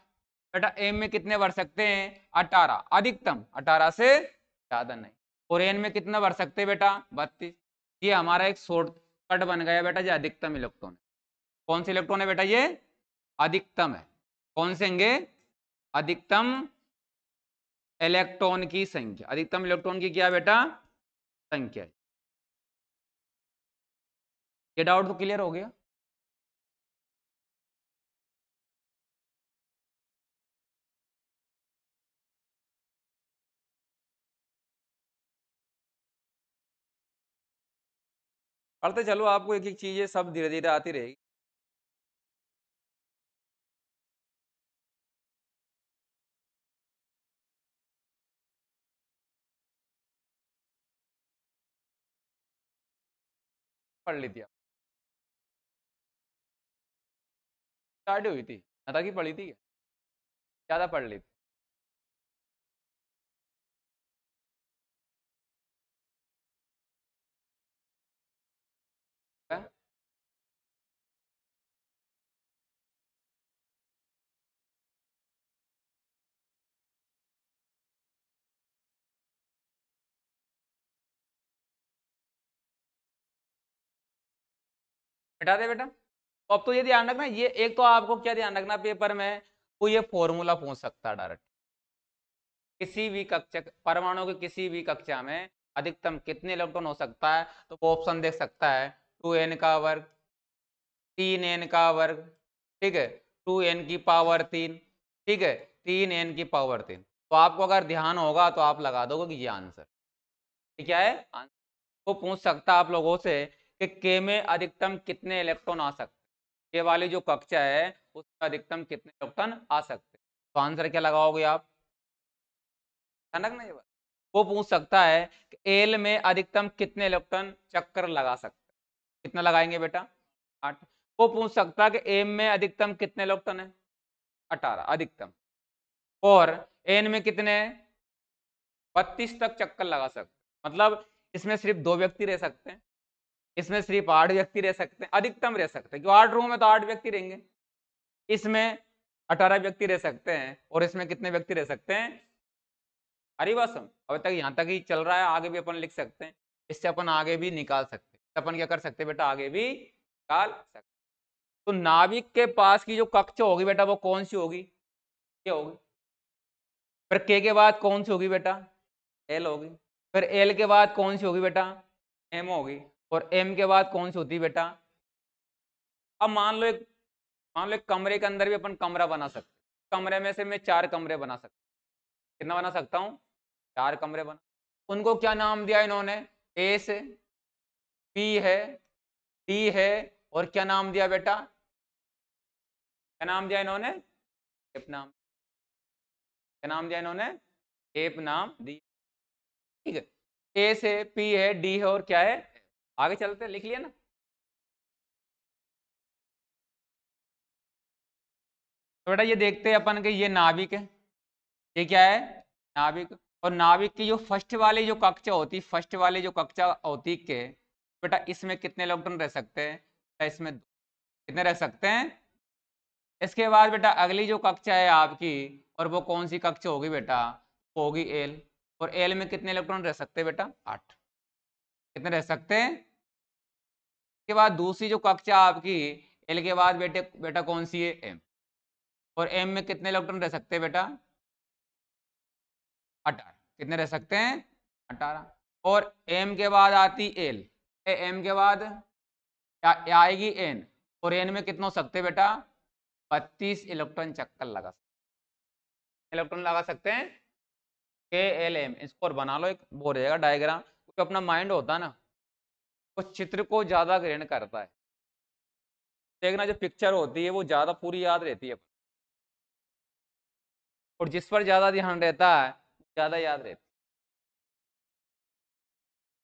बेटा एम में कितने बढ़ सकते हैं अठारह अधिकतम अठारह से ज्यादा नहीं और में कितना भर सकते बेटा बत्तीस ये हमारा एक शॉर्टकट बन गया बेटा ये अधिकतम इलेक्ट्रॉन है कौन से इलेक्ट्रॉन है बेटा ये अधिकतम है कौन से होंगे अधिकतम इलेक्ट्रॉन की संख्या अधिकतम इलेक्ट्रॉन की क्या बेटा संख्या ये डाउट तो क्लियर हो गया पढ़ते तो चलो आपको एक एक चीज़ें सब धीरे धीरे आती रहेगी पढ़ ली थी स्टार्ट हुई थी ना कि पढ़ी थी ज़्यादा पढ़ ली थी हटा दे बेटा तो अब तो ये ध्यान रखना ये एक तो आपको क्या ध्यान रखना पेपर में वो ये फॉर्मूला पूछ सकता है डायरेक्ट किसी भी कक्षा परमाणु के किसी भी कक्षा में अधिकतम कितने इलेक्ट्रॉन हो सकता है तो वो ऑप्शन देख सकता है टू एन का वर्ग तीन एन का वर्ग ठीक है टू एन की पावर तीन ठीक है तीन एन की पावर तीन तो आपको अगर ध्यान होगा तो आप लगा दोगे कि ये आंसर ठीक है आंसर वो तो पूछ सकता आप लोगों से कि के में अधिकतम कितने इलेक्ट्रॉन आ सकते के वाली जो कक्षा है उसमें अधिकतम कितने इलेक्ट्रॉन आ सकते तो आंसर क्या लगाओगे आप अचानक नहीं वो पूछ सकता है कि एल में अधिकतम कितने इलेक्ट्रॉन चक्कर लगा सकते कितना लगाएंगे बेटा आठ वो पूछ सकता है कि एम में अधिकतम कितने इलेक्ट्रॉन है अठारह अधिकतम और एन में कितने बत्तीस तक चक्कर लगा सकते मतलब इसमें सिर्फ दो व्यक्ति रह सकते हैं इसमें सिर्फ आठ व्यक्ति रह सकते हैं अधिकतम रह सकते हैं जो आठ रूम है तो आठ व्यक्ति रहेंगे इसमें अठारह व्यक्ति रह सकते हैं और इसमें कितने व्यक्ति रह सकते हैं अरे बस अब तक यहाँ तक ही चल रहा है आगे भी अपन लिख सकते हैं इससे अपन आगे भी निकाल सकते हैं तो अपन क्या कर सकते हैं बेटा आगे भी निकाल सकते तो नाविक के पास की जो कक्ष होगी बेटा वो कौन सी होगी क्या होगी फिर के के बाद कौन सी होगी बेटा एल होगी फिर एल के बाद कौन सी होगी बेटा एम होगी और एम के बाद कौन सी होती है बेटा अब मान लो एक मान लो एक कमरे के अंदर भी अपन कमरा बना सकते कमरे में से मैं चार कमरे बना सकता कितना बना सकता हूँ चार कमरे बना उनको क्या नाम दिया इन्होंने ए से पी है टी है और क्या नाम दिया बेटा क्या नाम दिया इन्होंने एप नाम क्या नाम दिया इन्होंने एप नाम दिया ठीक है ए से पी है डी है और क्या है आगे चलते हैं लिख लिया ना तो बेटा ये देखते हैं अपन के ये नाभिक है ये क्या है नाभिक और नाभिक की जो फर्स्ट वाली जो कक्षा होती फर्स्ट वाली जो कक्षा होती के बेटा इसमें कितने इलेक्ट्रॉन रह सकते हैं इसमें कितने रह सकते हैं इसके बाद बेटा अगली जो कक्षा है आपकी और वो कौन सी कक्षा होगी बेटा होगी एल और एल में कितने इलेक्ट्रॉन रह सकते हैं बेटा आठ कितने रह सकते हैं के बाद दूसरी जो कक्षा आपकी एल के बाद बेटे बेटा कौन सी है एम और एम में कितने इलेक्ट्रॉन रह सकते हैं बेटा अठारह कितने रह सकते हैं अठारह और एम के बाद आती एल ए एम के बाद आएगी एन और एन में कितना हो सकते बेटा बत्तीस इलेक्ट्रॉन चक्कर लगा सकते इलेक्ट्रॉन लगा सकते हैं के एल एम इसको बना लो एक वो रहेगा डायग्राम तो अपना माइंड होता है ना वो चित्र को ज़्यादा ग्रहण करता है देखना जो पिक्चर होती है वो ज़्यादा पूरी याद रहती है और जिस पर ज़्यादा ध्यान रहता है ज़्यादा याद रहता है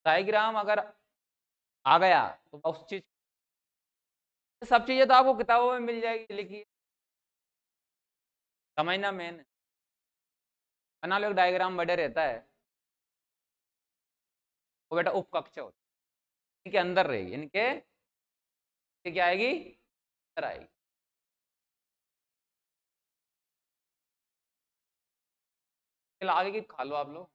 डायग्राम अगर आ गया तो उस चीज सब चीज़ें तो आपको किताबों में मिल जाएगी लिखी समझना मेन बना लो एक डायग्राम बड़े रहता है वो बेटा उपकक्षा होती है इनके अंदर रहेगी इनके क्या आएगी अंदर आएगी आगे की खा लो आप लोग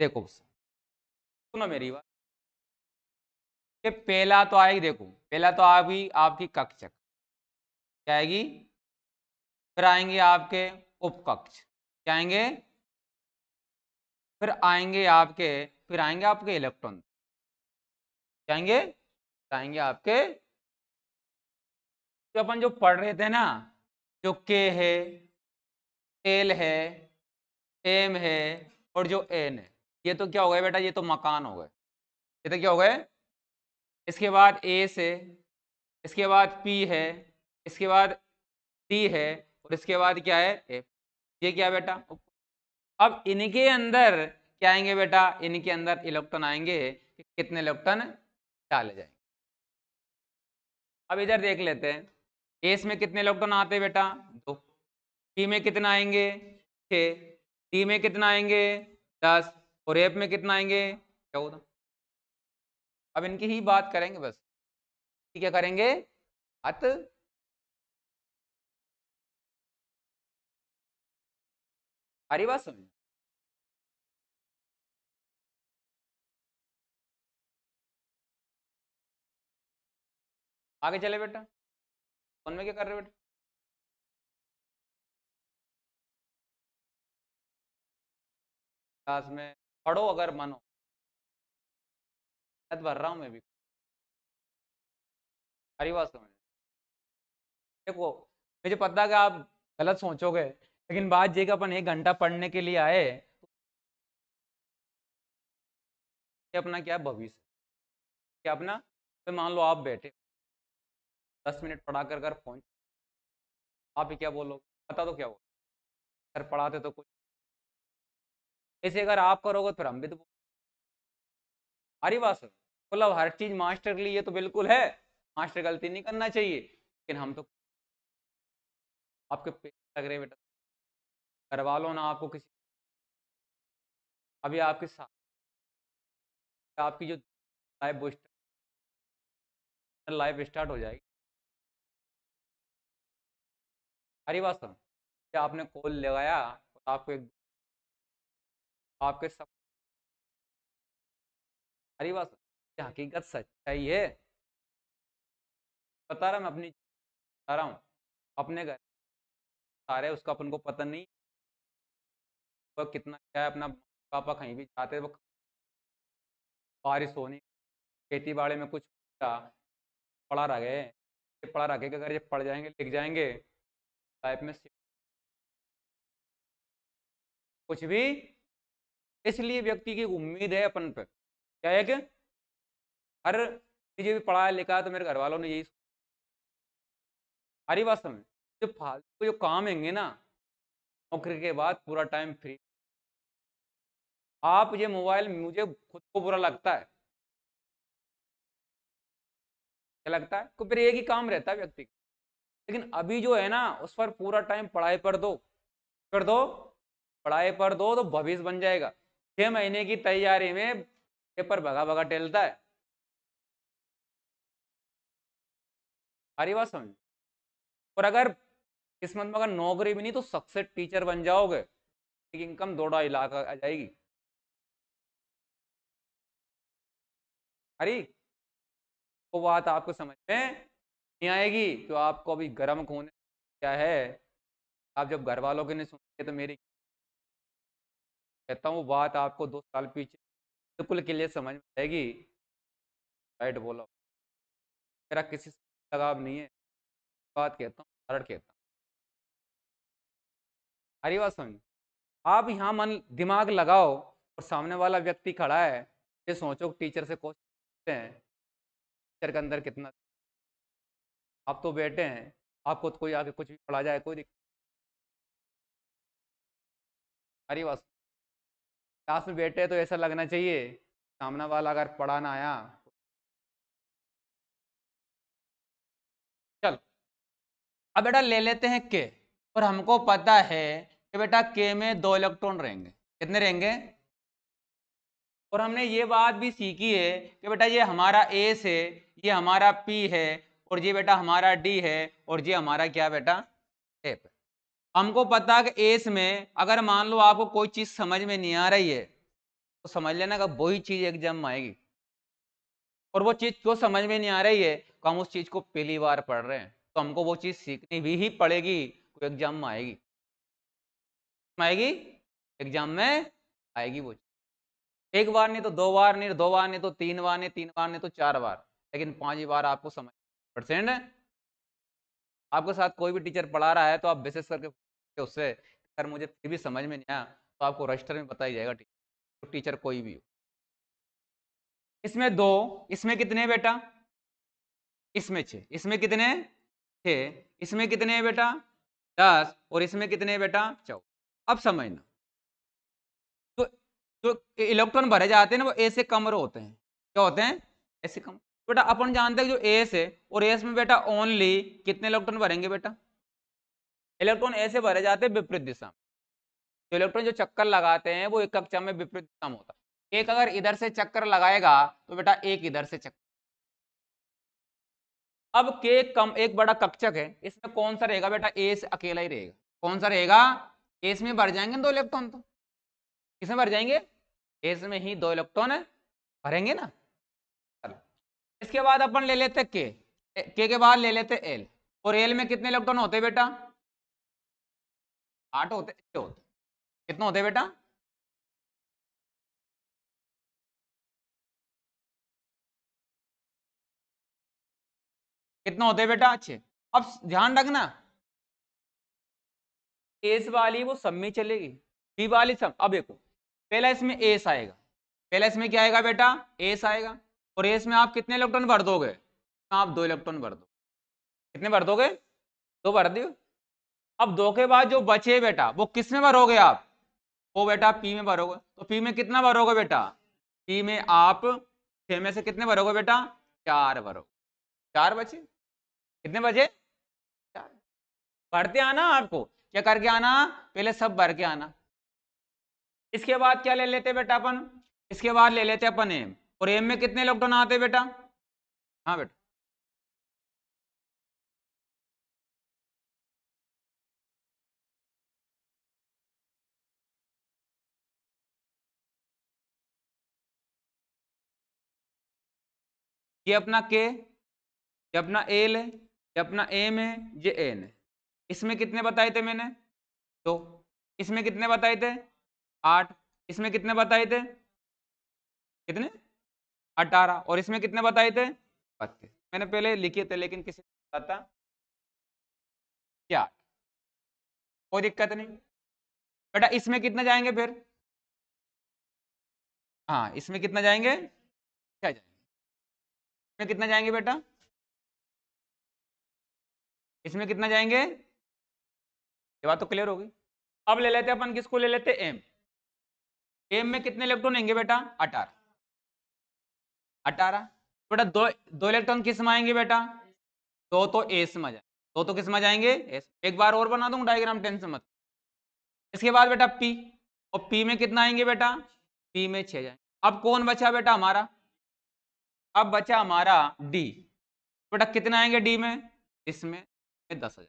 देखो सुनो मेरी बात ये पहला तो आएगी देखो पहला तो आएगी आपकी कक्षक क्या आएगी फिर आएंगे आपके उपकक्ष क्या आएंगे फिर आएंगे आपके फिर आएंगे आपके इलेक्ट्रॉन क्या आएंगे आएंगे आपके जो तो अपन जो पढ़ रहे थे ना जो के है एल है एम है और जो एन है ये तो क्या हो गया बेटा ये तो मकान हो गए ये तो क्या हो गए इसके बाद ए से इसके बाद पी है इसके बाद डी है और इसके बाद क्या है एफ ये क्या बेटा अब इनके अंदर क्या आएंगे बेटा इनके अंदर इलेक्ट्रॉन आएंगे कि कितने इलेक्ट्रॉन डाले जाएंगे अब इधर देख लेते हैं एस में कितने इलेक्ट्रॉन आते हैं बेटा दो बी में कितना आएंगे छः डी में कितना आएंगे दस और एफ में कितना आएंगे चौदह अब इनकी ही बात करेंगे बस क्या करेंगे बात अरे बात समझ आगे चले बेटा फोन में क्या कर रहे बेटा क्लास में पढ़ो अगर मानो हो मेहनत भर रहा हूं मैं भी अरे बात समझ देखो मुझे पता है कि आप गलत सोचोगे लेकिन बात जी अपन एक घंटा पढ़ने के लिए आए अपना क्या भविष्य क्या अपना तो मान लो आप बैठे दस मिनट पढ़ा कर घर पहुंच आप ही क्या बोलोगे पता तो क्या होगा अगर पढ़ाते तो कुछ ऐसे अगर आप करोगे तो फिर हम भी तो अरे बात सुनो मतलब हर चीज मास्टर के लिए तो बिल्कुल है मास्टर गलती नहीं करना चाहिए लेकिन हम तो आपके लग रहे बेटा करवा लो ना आपको किसी अभी आपके साथ आपकी जो लाइफ बूस्टर लाइफ स्टार्ट हो जाएगी अरे हरिवासन आपने कॉल लगाया तो आपको एक आपके सब हरिवासन हकीकत सच्चाई है बता रहा मैं अपनी बता रहा हूँ अपने घर सारे उसका अपन को पता नहीं वह कितना क्या है अपना पापा कहीं भी जाते वो बारिश होने खेती बाड़ी में कुछ पड़ा रह गए पड़ा रह गए अगर ये पड़ जाएंगे लिख जाएंगे लाइफ में कुछ भी इसलिए व्यक्ति की उम्मीद है अपन पर क्या है कि हर चीजें भी पढ़ा लिखा तो मेरे घर वालों ने यही हरी बात समझ जो फालतू जो काम हैंगे ना नौकरी के बाद पूरा टाइम फ्री आप ये मोबाइल मुझे खुद को बुरा लगता है क्या लगता है तो फिर एक ही काम रहता है व्यक्ति का लेकिन अभी जो है ना उस पर पूरा टाइम पढ़ाई पर दो कर दो पढ़ाई पर दो तो भविष्य बन जाएगा छह महीने की तैयारी में पेपर भगा भगा टहलता है अरे बात समझ और अगर किस्मत में अगर नौकरी भी नहीं तो सक्सेस टीचर बन जाओगे इनकम दो ढाई लाख आ जाएगी हरी वो तो बात आपको समझ में नहीं आएगी तो आपको अभी गर्म होने क्या है आप जब घर वालों के नहीं सुनते तो मेरी कहता हूँ बात आपको दो साल पीछे बिल्कुल के लिए समझ में आएगी राइट बोलो मेरा किसी से लगाव नहीं है बात कहता हूँ उदाहरण कहता हूँ हरी बात समझ आप यहाँ मन दिमाग लगाओ और सामने वाला व्यक्ति खड़ा है ये सोचो टीचर से कोच देखते हैं टीचर के अंदर कितना आप तो बैठे हैं आपको तो कोई आगे कुछ भी पढ़ा जाए कोई अरे हमारी बात क्लास में बैठे तो ऐसा लगना चाहिए सामना वाला अगर पढ़ाना आया चलो अब बेटा ले लेते हैं के और हमको पता है कि बेटा के में दो इलेक्ट्रॉन रहेंगे कितने रहेंगे और हमने ये बात भी सीखी है कि बेटा ये हमारा एस है ये हमारा पी है और ये बेटा हमारा डी है और ये हमारा क्या बेटा एप हमको पता कि एस में अगर मान लो आपको कोई चीज़ समझ में नहीं आ रही है तो समझ लेना का वही चीज़ एग्जाम में आएगी और वो चीज़ क्यों समझ में नहीं आ रही है तो हम उस चीज़ को पहली बार पढ़ रहे हैं तो हमको वो चीज़ सीखनी भी ही पड़ेगी कोई एग्जाम में आएगी आएगी एग्जाम में आएगी वो चीज़ एक बार नहीं तो दो बार नहीं दो बार नहीं तो तीन बार नहीं तीन बार नहीं तो चार बार लेकिन पांच बार आपको समझ परसेंट आपके साथ कोई भी टीचर पढ़ा रहा है तो आप विशेष करके उससे अगर मुझे फिर भी समझ में नहीं आया तो आपको रजिस्टर में बताया जाएगा टीचर तो टीचर कोई भी हो इसमें दो इसमें कितने बेटा इसमें छ इसमें कितने छ इसमें कितने बेटा दस और इसमें कितने बेटा चौदह अब समझना जो तो इलेक्ट्रॉन भरे जाते हैं ना वो ए से कम होते हैं क्या होते हैं ए से कम बेटा अपन जानते हैं जो ए से और एस में बेटा ओनली कितने इलेक्ट्रॉन भरेंगे बेटा इलेक्ट्रॉन ए से भरे जाते हैं विपरीत दिशा में तो इलेक्ट्रॉन जो चक्कर लगाते हैं वो एक कक्षा में विपरीत दिशा में होता है एक अगर इधर से चक्कर लगाएगा तो बेटा एक इधर से चक्कर अब के कम एक बड़ा कक्षक है इसमें कौन सा रहेगा बेटा ए से अकेला ही रहेगा कौन सा रहेगा एस में भर जाएंगे दो इलेक्ट्रॉन तो किसमें भर जाएंगे एस में ही दो इलेक्ट्रॉन भरेंगे ना चलो इसके बाद अपन ले लेते के के के बाद ले लेते एल और एल में कितने इलेक्ट्रॉन होते बेटा आठ होते छह होते कितना होते बेटा कितना होते बेटा अच्छे अब ध्यान रखना एस वाली वो सब में चलेगी बी वाली सब अब देखो पहला इसमें एस आएगा पहला इसमें क्या आएगा बेटा एस आएगा और एस में आप कितने इलेक्ट्रॉन भर दोगे आप दो इलेक्ट्रॉन भर दो कितने भर दोगे दो भर दिए अब दो के बाद जो बचे बेटा वो किस में भरोगे आप वो बेटा पी में भरोगे तो पी में कितना भरोगे बेटा पी में आप छ में से कितने भरोगे बेटा चार भरोगे चार बचे कितने बचे चार भरते आना आपको क्या करके आना पहले सब भर के आना इसके बाद क्या ले लेते बेटा अपन इसके बाद ले लेते अपन एम और एम में कितने इलेक्ट्रॉन आते बेटा हाँ बेटा ये अपना के ये अपना एल है ये अपना एम है ये एन है इसमें कितने बताए थे मैंने दो तो, इसमें कितने बताए थे आठ इसमें कितने बताए थे कितने अठारह और इसमें कितने बताए थे बत्तीस मैंने पहले लिखे थे लेकिन किसी ने बताता क्या कोई दिक्कत नहीं बेटा इसमें कितने जाएंगे फिर हाँ इसमें कितना जाएंगे क्या जाएंगे इसमें कितना जाएंगे बेटा इसमें कितना जाएंगे ये बात तो क्लियर हो गई अब ले लेते अपन किसको ले लेते एम एम में कितने इलेक्ट्रॉन होंगे बेटा अठारह अठारह बेटा दो दो इलेक्ट्रॉन किस में आएंगे बेटा दो तो एस में जाए दो तो किस में जाएंगे एस एक बार और बना दूंगा डायग्राम टेन से मत इसके बाद बेटा पी और पी में कितना आएंगे बेटा पी में छह जाएंगे अब कौन बचा बेटा हमारा अब बचा हमारा डी बेटा कितने आएंगे डी में इसमें दस हजार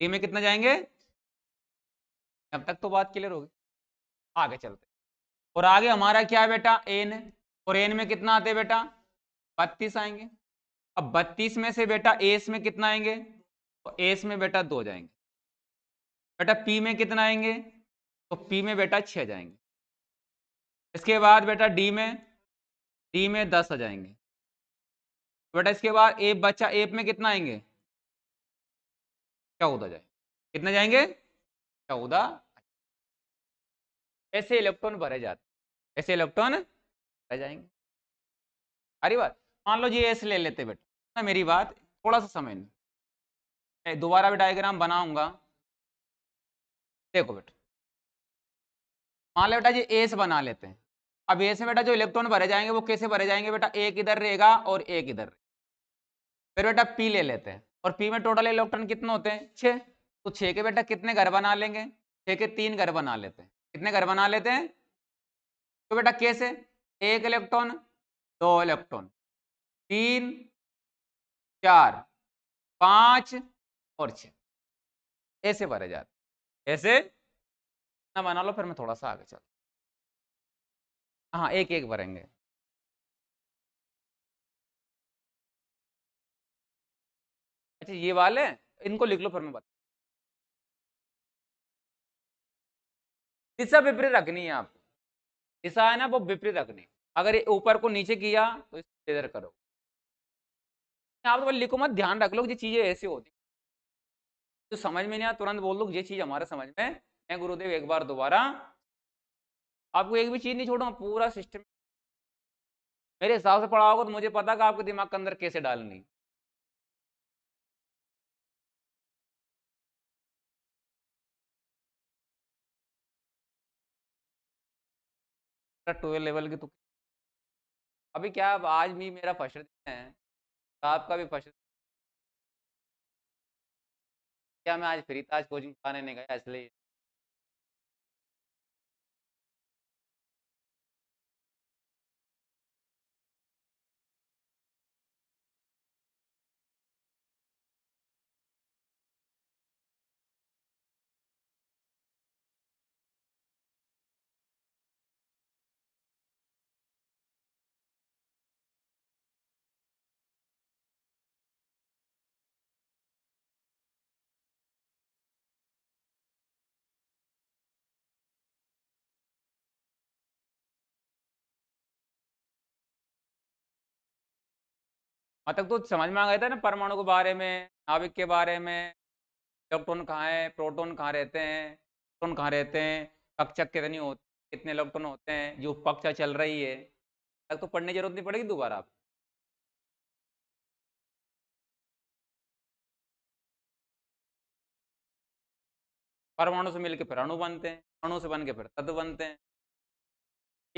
डी में कितना जाएंगे अब तक तो बात क्लियर होगी आगे चलते और आगे हमारा क्या है बेटा एन और एन में कितना आते बेटा बत्तीस आएंगे अब बत्तीस में से बेटा एस में कितना आएंगे तो एस में बेटा दो जाएंगे बेटा पी में कितना आएंगे तो पी में बेटा छः जाएंगे इसके बाद बेटा डी में डी में दस आ जाएंगे तो बेटा इसके बाद एप बच्चा एप में कितना आएंगे चौदह जाए कितने जाएंगे चौदह ऐसे इलेक्ट्रॉन भरे जाते ऐसे इलेक्ट्रॉन भरे जाएंगे अरे बात मान लो जी ऐसे ले लेते बेटा ना मेरी बात थोड़ा सा समय मैं दोबारा भी डायग्राम बनाऊंगा देखो बेटा मान लो बेटा जी एस बना लेते हैं अब एस में बेटा जो इलेक्ट्रॉन भरे जाएंगे वो कैसे भरे जाएंगे बेटा एक इधर रहेगा और एक इधर फिर बेटा पी ले लेते हैं और पी में टोटल इलेक्ट्रॉन कितने होते हैं छः तो छः के बेटा कितने घर बना लेंगे छः के तीन घर बना लेते हैं कितने घर बना लेते हैं तो बेटा कैसे एक इलेक्ट्रॉन दो इलेक्ट्रॉन तीन चार पांच और छ ऐसे भरे जाते ऐसे ना बना लो फिर मैं थोड़ा सा आगे चल हाँ एक एक भरेंगे अच्छा ये वाले इनको लिख लो फिर मैं बता दिशा विपरीत रखनी है आपको हिस्सा है ना वो विपरीत रखनी अगर ये ऊपर को नीचे किया तो इधर करो आप तो लिखो मत ध्यान रख लो ये चीजें ऐसी होती तो समझ में नहीं आ तुरंत बोल दो ये चीज हमारे समझ में है गुरुदेव एक बार दोबारा आपको एक भी चीज नहीं छोड़ूंगा पूरा सिस्टम मेरे हिसाब से पढ़ाओगे तो मुझे पता कि आपके दिमाग के अंदर कैसे डालनी ट्वेल्व लेवल की तो अभी क्या अब आज भी मेरा फर्स्ट दिन है तो आपका भी फर्स्ट क्या मैं आज फ्री था आज कोचिंग खाने नहीं गया इसलिए अब हाँ, तक तो समझ में आ गया था ना परमाणु के बारे में नाभिक के बारे में इलेक्ट्रॉन कहाँ है प्रोटोन कहाँ रहते हैं प्रोटोन कहाँ रहते हैं कक्षक होते हैं कितने इलेक्ट्रॉन होते हैं जो कक्षा चल रही है तक तो पढ़ने की जरूरत नहीं पड़ेगी दोबारा आप परमाणु से मिलकर फिर अणु बनते हैं अणु से बन के फिर तत्व बनते हैं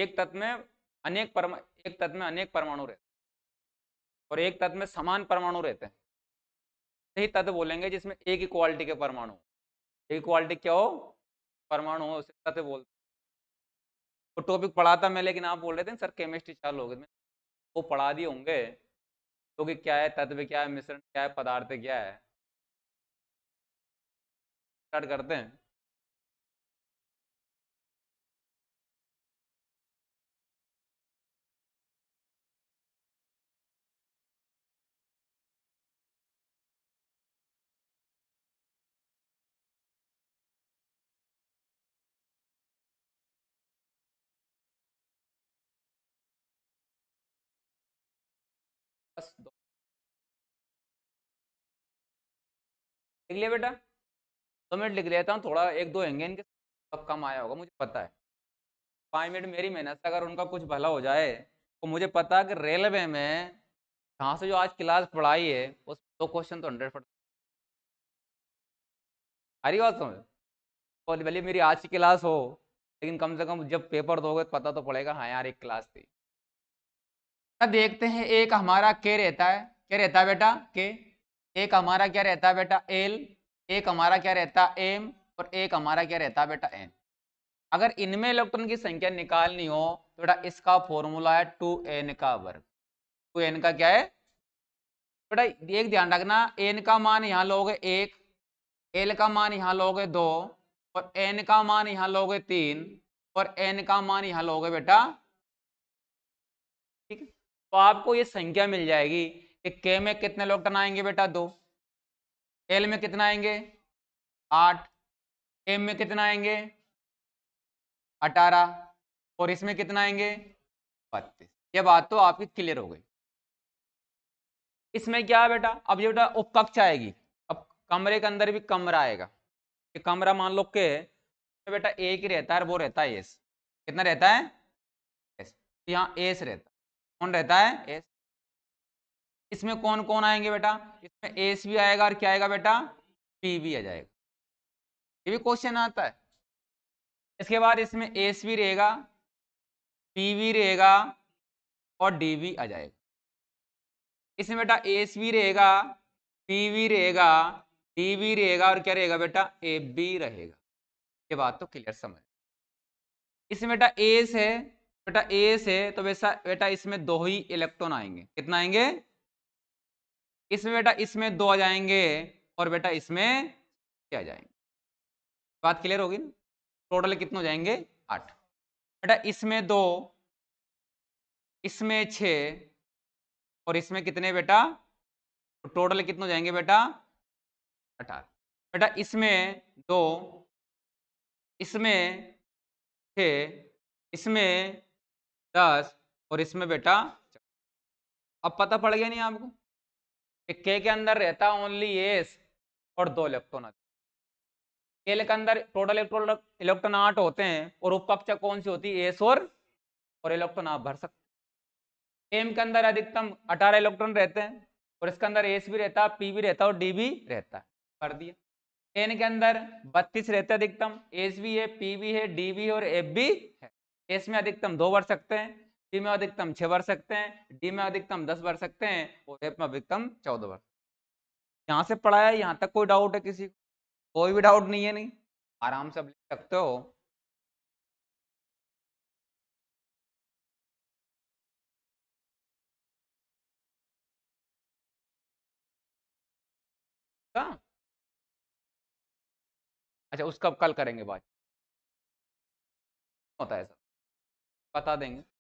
एक तत्व में अनेक परमा एक तत्व में अनेक परमाणु रहते हैं और एक तत्व में समान परमाणु रहते हैं सही तत्व बोलेंगे जिसमें एक ही क्वालिटी के परमाणु एक क्वालिटी क्या हो परमाणु हो उसे तत्व बोलते वो तो टॉपिक पढ़ाता मैं लेकिन आप बोल रहे थे सर केमिस्ट्री चालू मैं तो वो पढ़ा दिए होंगे तो क्या है तत्व क्या है मिश्रण क्या है पदार्थ क्या है स्टार्ट करते हैं लिख लिया बेटा तो मैं लिख लेता हूँ थोड़ा एक दो हेंगे इनके सब कम आया होगा मुझे पता है पाँच मिनट मेरी मेहनत से अगर उनका कुछ भला हो जाए तो मुझे पता है कि रेलवे में यहाँ से जो आज क्लास पढ़ाई है उस दो क्वेश्चन तो हंड्रेड परसेंट हरी बात समझ और भले मेरी आज की क्लास हो लेकिन कम से कम जब पेपर दोगे तो पता तो पड़ेगा हाँ यार एक क्लास थी देखते हैं एक हमारा के रहता है क्या रहता है बेटा के एक हमारा क्या रहता है बेटा एल एक हमारा क्या रहता है एम और एक हमारा क्या रहता है बेटा एन अगर इनमें इलेक्ट्रॉन की संख्या निकालनी हो तो बेटा इसका फॉर्मूला है टू एन का वर्ग टू एन का क्या है बेटा एक ध्यान रखना एन का मान यहाँ लोगे एक एल का मान यहाँ लोगे दो और एन का मान यहाँ लोगे तीन और एन का मान यहाँ लोगे बेटा ठीक है तो आपको ये संख्या मिल जाएगी कि के में कितने इलेक्ट्रॉन आएंगे बेटा दो एल में कितना आएंगे आठ एम में कितना आएंगे अठारह और इसमें कितना आएंगे बत्तीस ये बात तो आपकी क्लियर हो गई इसमें क्या है बेटा अब ये बेटा उपकक्ष आएगी अब कमरे के अंदर भी कमरा आएगा ये कमरा मान लो के तो बेटा एक ही रहता है वो रहता है एस कितना रहता है एस तो यहाँ एस रहता है कौन रहता है एस इसमें कौन कौन आएंगे बेटा इसमें एस भी आएगा और क्या आएगा बेटा पी भी आ जाएगा ये भी क्वेश्चन आता है इसके बाद इसमें एस भी रहेगा पी भी रहेगा और डी भी आ जाएगा इसमें बेटा एस भी रहेगा पी भी रहेगा डी भी रहेगा और क्या रहेगा बेटा ए भी रहेगा ये बात तो क्लियर समझ इसमें बेटा एस है बेटा एस है तो वैसा बेटा इसमें दो ही इलेक्ट्रॉन आएंगे कितना आएंगे इसमें बेटा इसमें दो आ जाएंगे और बेटा इसमें क्या जाएंगे बात क्लियर होगी ना टोटल कितने हो जाएंगे आठ बेटा इसमें दो इसमें छ और इसमें कितने बेटा टोटल तो कितने हो जाएंगे बेटा अठारह बेटा इसमें दो इसमें छ इसमें दस और इसमें बेटा अब पता पड़ गया नहीं आपको के के अंदर रहता ओनली एस और दो इलेक्ट्रॉन केल के अंदर टोटल इलेक्ट्रॉन इलेक्ट्रॉन आठ होते हैं और उपकक्षा कौन सी होती है एस और और इलेक्ट्रॉन आप भर सकते एम के अंदर अधिकतम अठारह इलेक्ट्रॉन रहते हैं और इसके अंदर एस भी रहता है पी भी रहता और डी भी रहता है भर दिया एन के अंदर बत्तीस रहते अधिकतम एस भी है पी भी है डी भी और एफ भी है एस में अधिकतम दो भर सकते हैं सी में अधिकतम छह भर सकते हैं डी में अधिकतम दस भर सकते हैं और एफ में अधिकतम चौदह भर यहां से पढ़ाया यहां तक कोई डाउट है किसी को कोई भी डाउट नहीं है नहीं आराम से लिख सकते हो का? हाँ। अच्छा उसका कल करेंगे बात होता है सर बता देंगे